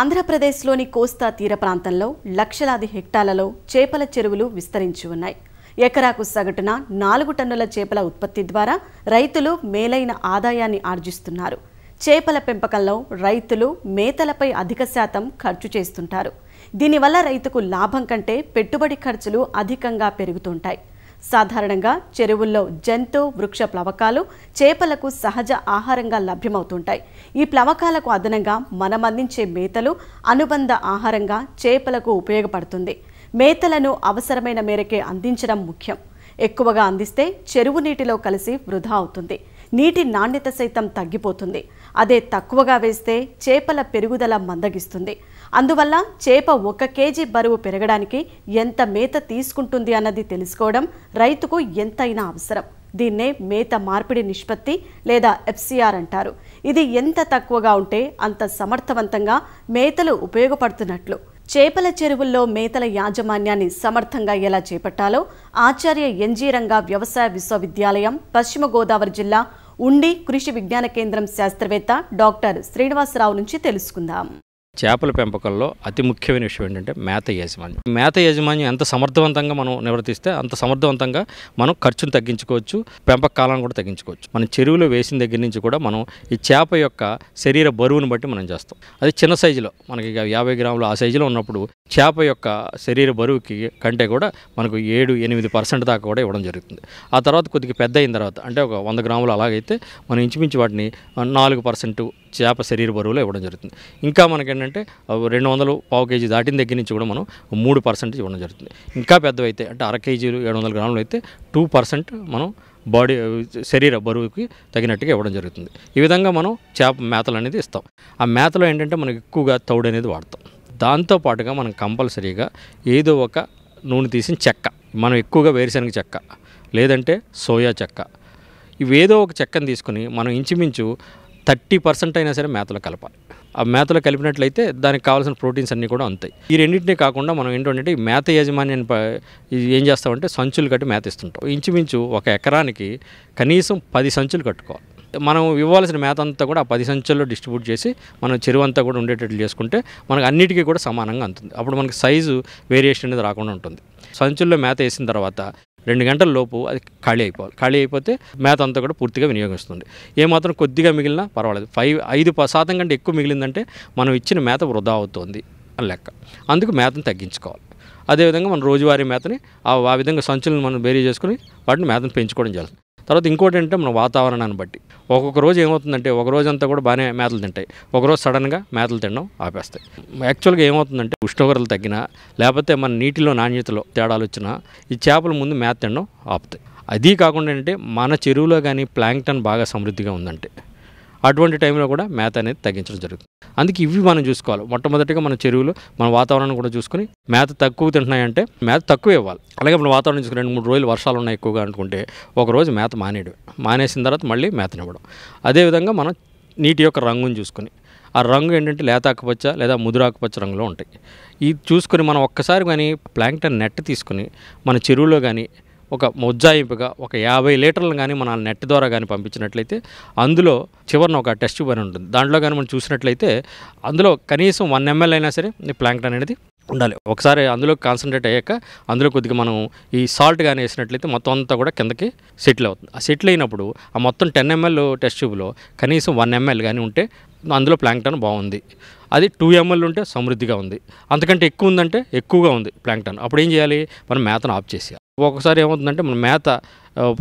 ఆంధ్రప్రదేశ్లోని కోస్తా తీర ప్రాంతంలో లక్షలాది హెక్టార్లలో చేపల చెరువులు విస్తరించి ఉన్నాయి ఎకరాకు సగటున నాలుగు టన్నుల చేపల ఉత్పత్తి ద్వారా రైతులు మేలైన ఆదాయాన్ని ఆర్జిస్తున్నారు చేపల పెంపకంలో రైతులు మేతలపై అధిక శాతం ఖర్చు చేస్తుంటారు దీనివల్ల రైతుకు లాభం కంటే పెట్టుబడి ఖర్చులు అధికంగా పెరుగుతుంటాయి సాధారణంగా చెరువుల్లో జంతు వృక్ష ప్లవకాలు చేపలకు సహజ ఆహారంగా లభ్యమవుతుంటాయి ఈ ప్లవకాలకు అదనంగా అందించే మేతలు అనుబంధ ఆహారంగా చేపలకు ఉపయోగపడుతుంది మేతలను అవసరమైన మేరకే అందించడం ముఖ్యం ఎక్కువగా అందిస్తే చెరువు నీటిలో కలిసి వృధా అవుతుంది నీటి నాణ్యత సైతం తగ్గిపోతుంది అదే తక్కువగా వేస్తే చేపల పెరుగుదల మందగిస్తుంది అందువల్ల చేప ఒక కేజీ బరువు పెరగడానికి ఎంత మేత తీసుకుంటుంది అన్నది తెలుసుకోవడం రైతుకు ఎంతైనా అవసరం దీన్నే మేత మార్పిడి నిష్పత్తి లేదా ఎఫ్సిఆర్ అంటారు ఇది ఎంత తక్కువగా ఉంటే అంత సమర్థవంతంగా మేతలు ఉపయోగపడుతున్నట్లు చేపల చెరువుల్లో మేతల యాజమాన్యాన్ని సమర్థంగా ఎలా చేపట్టాలో ఆచార్య ఎన్జీ వ్యవసాయ విశ్వవిద్యాలయం పశ్చిమ గోదావరి జిల్లా ఉండి కృషి విజ్ఞాన కేంద్రం శాస్త్రవేత్త డాక్టర్ శ్రీనివాసరావు నుంచి తెలుసుకుందాం చేపల పెంపకంలో అతి ముఖ్యమైన విషయం ఏంటంటే మేత యాజమాన్యం మేత యాజమాన్యం ఎంత సమర్థవంతంగా మనం నివర్తిస్తే అంత సమర్థవంతంగా మనం ఖర్చును తగ్గించుకోవచ్చు పెంపక కాలాన్ని కూడా తగ్గించుకోవచ్చు మనం చెరువులో వేసిన దగ్గర నుంచి కూడా మనం ఈ చేప యొక్క శరీర బరువును బట్టి మనం చేస్తాం అది చిన్న సైజులో మనకి యాభై గ్రాములు ఆ సైజులో ఉన్నప్పుడు చేప యొక్క శరీర బరువుకి కంటే కూడా మనకు ఏడు ఎనిమిది పర్సెంట్ దాకా కూడా ఇవ్వడం జరుగుతుంది ఆ తర్వాత కొద్దిగా పెద్ద అయిన తర్వాత అంటే ఒక వంద గ్రాములు అలాగైతే మనం ఇంచుమించు వాటిని నాలుగు పర్సెంట్ చేప శరీర బరువులో ఇవ్వడం జరుగుతుంది ఇంకా మనకి ఏంటంటే రెండు వందలు పావు కేజీ దాటిన దగ్గర నుంచి కూడా మనం మూడు పర్సెంట్ ఇవ్వడం జరుగుతుంది ఇంకా పెద్దవి అయితే అంటే అర కేజీలు ఏడు వందల గ్రాములు అయితే టూ పర్సెంట్ మనం బాడీ శరీర బరువుకి తగినట్టుగా ఇవ్వడం జరుగుతుంది ఈ విధంగా మనం చేప మేతలు అనేది ఇస్తాం ఆ మేతలో ఏంటంటే మనకు ఎక్కువగా తౌడు అనేది వాడతాం దాంతోపాటుగా మనం కంపల్సరీగా ఏదో ఒక నూనె తీసిన చెక్క మనం ఎక్కువగా వేరుశనగ చెక్క లేదంటే సోయా చెక్క ఇవేదో ఒక చెక్కను తీసుకుని మనం ఇంచుమించు థర్టీ పర్సెంట్ అయినా సరే మేతలో కలపాలి ఆ మేతలో కలిపినట్లయితే దానికి కావాల్సిన ప్రోటీన్స్ అన్నీ కూడా ఉంటాయి ఈ రెండింటినీ కాకుండా మనం ఏంటంటే ఈ మేత యాజమాన్యాన్ని ఏం చేస్తామంటే సంచులు కట్టి మేత ఇస్తుంటాం ఇంచుమించు ఒక ఎకరానికి కనీసం పది సంచులు కట్టుకోవాలి మనం ఇవ్వాల్సిన మేత అంతా కూడా ఆ పది సంచుల్లో డిస్ట్రిబ్యూట్ చేసి మనం చెరువు అంతా కూడా ఉండేటట్లు చేసుకుంటే మనకు అన్నిటికీ కూడా సమానంగా అందుతుంది అప్పుడు మనకి సైజు వేరియేషన్ అనేది రాకుండా ఉంటుంది సంచుల్లో మేత వేసిన తర్వాత రెండు గంటల లోపు అది ఖాళీ అయిపోవాలి ఖాళీ అయిపోతే మేత అంతా కూడా పూర్తిగా వినియోగిస్తుంది ఏమాత్రం కొద్దిగా మిగిలినా పర్వాలేదు ఫైవ్ ఐదు శాతం కంటే ఎక్కువ మిగిలిందంటే మనం ఇచ్చిన మేత వృధా అవుతుంది అని లెక్క అందుకు మేతను తగ్గించుకోవాలి అదేవిధంగా మన రోజువారీ మేతని ఆ విధంగా సంచులను మనం బేరీ చేసుకుని వాటిని మేతను పెంచుకోవడం జరుగుతుంది తర్వాత ఇంకోటి అంటే మన వాతావరణాన్ని బట్టి ఒక్కొక్క రోజు ఏమవుతుందంటే ఒక రోజంతా కూడా బాగానే మేతలు తింటాయి ఒకరోజు సడన్గా మేతలు తినడం ఆపేస్తాయి యాక్చువల్గా ఏమవుతుందంటే ఉష్ణోగ్రతలు తగ్గినా లేకపోతే మన నీటిలో నాణ్యతలో తేడాలు వచ్చినా ఈ చేపల ముందు మేత తినడం ఆపుతాయి అదీ కాకుండా అంటే మన చెరువులో కానీ ప్లాంక్టన్ బాగా సమృద్ధిగా ఉందంటే అటువంటి టైంలో కూడా మేత అనేది తగ్గించడం జరుగుతుంది అందుకే ఇవి మనం చూసుకోవాలి మొట్టమొదటిగా మన చెరువులు మన వాతావరణం కూడా చూసుకొని మేత తక్కువ తింటున్నాయంటే మేత తక్కువ ఇవ్వాలి అలాగే మన వాతావరణం చూసుకుని రెండు మూడు రోజులు వర్షాలు ఉన్నాయి ఎక్కువగా అనుకుంటే ఒకరోజు మేత మానేయడం మానేసిన తర్వాత మళ్ళీ మేతనివ్వడం అదేవిధంగా మనం నీటి యొక్క రంగుని చూసుకుని ఆ రంగు ఏంటంటే లేత ఆకుపచ్చ లేదా ముదురు ఆకుపచ్చ రంగులో ఉంటాయి ఇది చూసుకొని మనం ఒక్కసారి కానీ ప్లాంక్టన్ నెట్ తీసుకుని మన చెరువులో కానీ ఒక ముజ్జాయింపుగా ఒక యాభై లీటర్లు కానీ మన నెట్ ద్వారా కానీ పంపించినట్లయితే అందులో చివరిన ఒక టెస్ట్ పని ఉంటుంది దాంట్లో కానీ మనం చూసినట్లయితే అందులో కనీసం వన్ ఎంఎల్ అయినా సరే ప్లాంక్టన్ అనేది ఉండాలి ఒకసారి అందులో కాన్సన్ట్రేట్ అయ్యాక అందులో కొద్దిగా మనం ఈ సాల్ట్ కానీ వేసినట్లయితే మొత్తం అంతా కూడా కిందకి సెటిల్ అవుతుంది ఆ సెటిల్ అయినప్పుడు ఆ మొత్తం టెన్ ఎంఎల్ టెస్ట్ ట్యూబ్లో కనీసం వన్ ఎంఎల్ కానీ ఉంటే అందులో ప్లాంక్టన్ బాగుంది అది టూ ఎంఎల్ ఉంటే సమృద్ధిగా ఉంది అంతకంటే ఎక్కువ ఉందంటే ఎక్కువగా ఉంది ప్లాంక్టన్ అప్పుడు ఏం చేయాలి మనం మేతను ఆఫ్ చేసి ఒకసారి ఏమవుతుందంటే మన మేత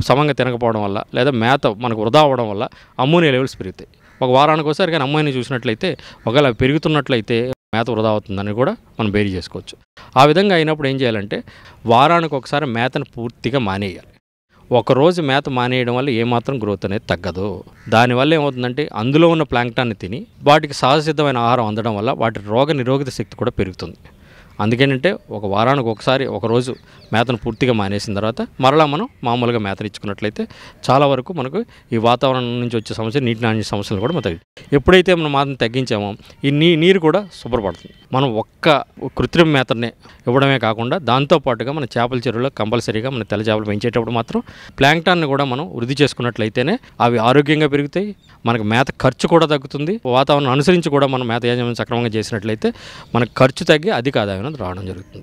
సమంగా తినకపోవడం వల్ల లేదా మేత మనకు వృధా అవ్వడం వల్ల అమ్మోనియా లెవెల్స్ పెరుగుతాయి ఒక వారానికి ఒకసారి కానీ అమ్మోనియా చూసినట్లయితే ఒకవేళ పెరుగుతున్నట్లయితే మేత వృధా అవుతుందని కూడా మనం బేరీ చేసుకోవచ్చు ఆ విధంగా అయినప్పుడు ఏం చేయాలంటే వారానికి ఒకసారి మేతను పూర్తిగా మానేయాలి ఒకరోజు మేత మానేయడం వల్ల ఏమాత్రం గ్రోత్ అనేది తగ్గదు దానివల్ల ఏమవుతుందంటే అందులో ఉన్న ప్లాంక్టాన్ని తిని వాటికి సహజసిద్ధమైన ఆహారం అందడం వల్ల వాటి రోగ శక్తి కూడా పెరుగుతుంది అందుకేనంటే ఒక వారానికి ఒకసారి ఒకరోజు మేతను పూర్తిగా మానేసిన తర్వాత మరలా మనం మామూలుగా మేతను ఇచ్చుకున్నట్లయితే చాలా వరకు మనకు ఈ వాతావరణం నుంచి వచ్చే సమస్య నీటి నాణ్య సమస్యలు కూడా మనం ఎప్పుడైతే మనం మాతను తగ్గించామో ఈ నీ నీరు కూడా శుభ్రపడుతుంది మనం ఒక్క కృత్రిమ మేతనే ఇవ్వడమే కాకుండా దాంతోపాటుగా మన చేపల చెరువులో కంపల్సరీగా మన తెల్ల చేపలు పెంచేటప్పుడు మాత్రం ప్లాంక్టాన్ని కూడా మనం వృద్ధి చేసుకున్నట్లయితేనే అవి ఆరోగ్యంగా పెరుగుతాయి మనకు మేత ఖర్చు కూడా తగ్గుతుంది వాతావరణం అనుసరించి కూడా మనం మేత యాజమాన్యం సక్రమంగా చేసినట్లయితే మనకు ఖర్చు తగ్గి అధిక ఆదాయం అనేది రావడం జరుగుతుంది